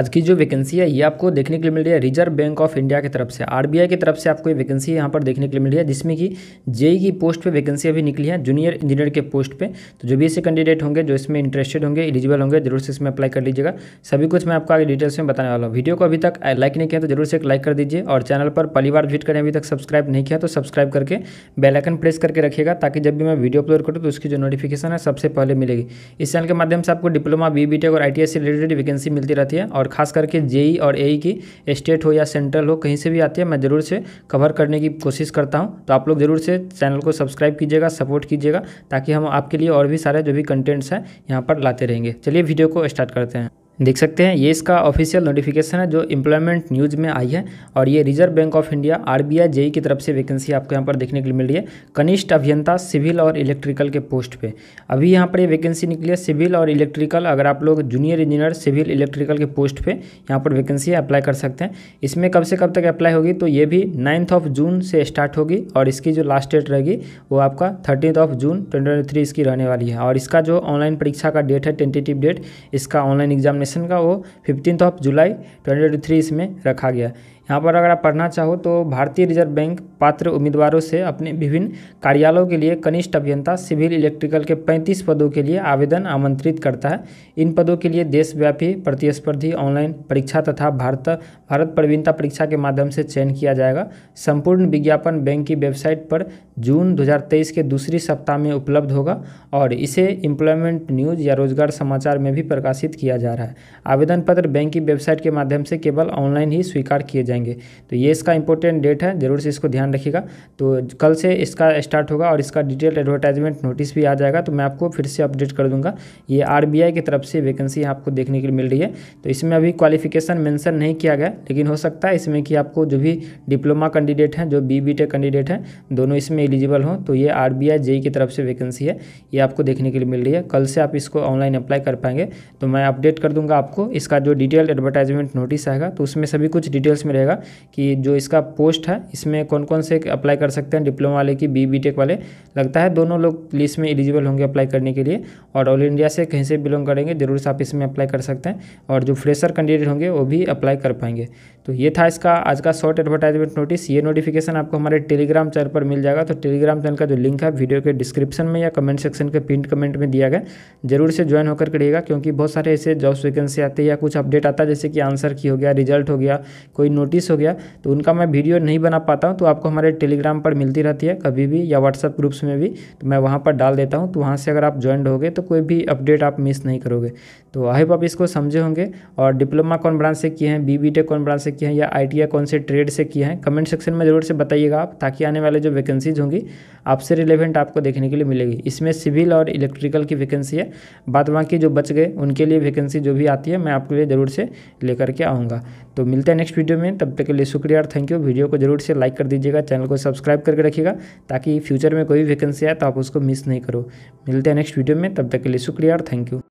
आज की जो वैकेंसी है ये आपको देखने के लिए मिल रही है रिजर्व बैंक ऑफ इंडिया की तरफ से आरबीआई की तरफ से आपको ये वैकेंसी यहाँ पर देखने के लिए मिल रही है जिसमें कि जेई e की पोस्ट पे वैकेंसी अभी निकली है जूनियर इंजीनियर के पोस्ट पे तो जो भी ऐसे कैंडिडेट होंगे जो इसमें इंटरेस्टेड होंगे एलिजिबल होंगे जरूर से इसमें अप्लाई कर लीजिएगा सभी कुछ मैं आपको आगे डिटेल्स में बताने वाला हूँ वीडियो को अभी तक लाइक नहीं किया तो जरूर से एक लाइक कर दीजिए और चैनल पर पहली बार विजिट करें अभी तक सब्सक्राइब नहीं किया तो सब्सक्राइब करके बेलाइकन प्रेस करके रखिएगा ताकि जब भी मैं वीडियो अपलोड करूँ तो उसकी जो नोटिफिकेशन है सबसे पहले मिलेगी इस चैनल के माध्यम से आपको डिप्लोमा बी बी और आई से रिलेटेड वैकेंसी मिलती रहती है और और ख़ास करके जेई और ए की स्टेट हो या सेंट्रल हो कहीं से भी आती है मैं ज़रूर से कवर करने की कोशिश करता हूँ तो आप लोग ज़रूर से चैनल को सब्सक्राइब कीजिएगा सपोर्ट कीजिएगा ताकि हम आपके लिए और भी सारे जो भी कंटेंट्स हैं यहाँ पर लाते रहेंगे चलिए वीडियो को स्टार्ट करते हैं देख सकते हैं ये इसका ऑफिशियल नोटिफिकेशन है जो इम्प्लॉयमेंट न्यूज़ में आई है और ये reserve bank of India R B I JE की तरफ से वैकेंसी आपको यहाँ पर देखने के लिए मिल रही है कनिष्ठ अभियंता सिविल और इलेक्ट्रिकल के पोस्ट पे अभी यहाँ पर ये वैकेंसी निकली है सिविल और इलेक्ट्रिकल अगर आप लोग जूनियर इंजीनियर सिविल इलेक्ट्रिकल के पोस्ट पर यहाँ पर वैकेंसी अप्लाई कर सकते हैं इसमें कब से कब तक अप्लाई होगी तो ये भी नाइन्थ ऑफ जून से स्टार्ट होगी और इसकी जो लास्ट डेट रहेगी वो आपका थर्टीन ऑफ जून ट्वेंटी इसकी रहने वाली है और इसका जो ऑनलाइन परीक्षा का डेट है टेंटेटिव डेट इसका ऑनलाइन एग्जाम एग्जामिनेशन का वो फिफ्टीन ऑफ जुलाई ट्वेंटी इसमें रखा गया यहाँ पर अगर आप पढ़ना चाहो तो भारतीय रिजर्व बैंक पात्र उम्मीदवारों से अपने विभिन्न कार्यालयों के लिए कनिष्ठ अभियंता सिविल इलेक्ट्रिकल के 35 पदों के लिए आवेदन आमंत्रित करता है इन पदों के लिए देशव्यापी प्रतिस्पर्धी ऑनलाइन परीक्षा तथा भारत भारत प्रवीणता परीक्षा के माध्यम से चयन किया जाएगा संपूर्ण विज्ञापन बैंक की वेबसाइट पर जून दो के दूसरी सप्ताह में उपलब्ध होगा और इसे इम्प्लॉयमेंट न्यूज़ या रोजगार समाचार में भी प्रकाशित किया जा रहा है आवेदन पत्र बैंक की वेबसाइट के माध्यम से केवल ऑनलाइन ही स्वीकार किए जाए जाएंगे तो ये इसका इंपॉर्टेंट डेट है ज़रूर से इसको ध्यान रखिएगा तो कल से इसका स्टार्ट होगा और इसका डिटेल एडवर्टाइजमेंट नोटिस भी आ जाएगा तो मैं आपको फिर से अपडेट कर दूंगा ये आर की तरफ से वैकेंसी आपको देखने के लिए मिल रही है तो इसमें अभी क्वालिफिकेशन मैंसन नहीं किया गया लेकिन हो सकता है इसमें कि आपको जो भी डिप्लोमा कैंडिडेट हैं जो बी बी कैंडिडेट हैं दोनों इसमें एलिजिबल हों तो ये आर बी e की तरफ से वैकेंसी है ये आपको देखने के लिए मिल रही है कल से आप इसको ऑनलाइन अप्लाई कर पाएंगे तो मैं अपडेट कर दूंगा आपको इसका जो डिटेल एडवर्टाइजमेंट नोटिस आएगा तो उसमें सभी कुछ डिटेल्स में रहेगा जाएगा कि जो इसका पोस्ट है इसमें कौन कौन से अप्लाई कर सकते हैं डिप्लोमा वाले की बी बी टेक वाले लगता है दोनों लोग लिस्ट में एलिजिबल होंगे अप्लाई करने के लिए और ऑल इंडिया से कहीं से बिलोंग करेंगे ज़रूर से आप इसमें अप्लाई कर सकते हैं और जो फ्रेशर कैंडिडेट होंगे वो भी अप्लाई कर पाएंगे तो ये था इसका आज का शॉर्ट एडवर्टाइजमेंट नोटिस ये नोटिफिकेशन आपको हमारे टेलीग्राम चैनल पर मिल जाएगा तो टेलीग्राम चैनल का जो लिंक है वीडियो के डिस्क्रिप्शन में या कमेंट सेक्शन के पिन कमेंट में दिया गया जरूर से ज्वाइन होकर करिएगा क्योंकि बहुत सारे ऐसे जॉब्स वैकेंसी आते हैं या कुछ अपडेट आता है जैसे कि आंसर की हो गया रिजल्ट हो गया कोई नोटिस नोटिस हो गया तो उनका मैं वीडियो नहीं बना पाता हूँ तो आपको हमारे टेलीग्राम पर मिलती रहती है कभी भी या व्हाट्सअप ग्रुप्स में भी तो मैं वहाँ पर डाल देता हूँ तो वहाँ से अगर आप ज्वाइन होगे तो कोई भी अपडेट आप मिस नहीं करोगे तो आई आप इसको समझे होंगे और डिप्लोमा कौन ब्रांच से किए हैं बी बी कौन ब्रांच से किए हैं या आई कौन से ट्रेड से किए हैं कमेंट सेक्शन में ज़रूर से बताइएगा आप ताकि आने वाले जो वैकेंसीज होंगी आपसे रिलेवेंट आपको देखने के लिए मिलेगी इसमें सिविल और इलेक्ट्रिकल की वैकेंसी है बाद बाकी जो बच गए उनके लिए वैकेंसी जो भी आती है मैं आपके लिए ज़रूर से लेकर के आऊँगा तो मिलते हैं नेक्स्ट वीडियो में तो तब तक के लिए शुक्रिया और थैंक यू वीडियो को जरूर से लाइक कर दीजिएगा चैनल को सब्सक्राइब करके रखिएगा ताकि फ्यूचर में कोई भी वैकेंसी आए तो आप उसको मिस नहीं करो मिलते हैं नेक्स्ट वीडियो में तब तक के लिए शुक्रिया और थैंक यू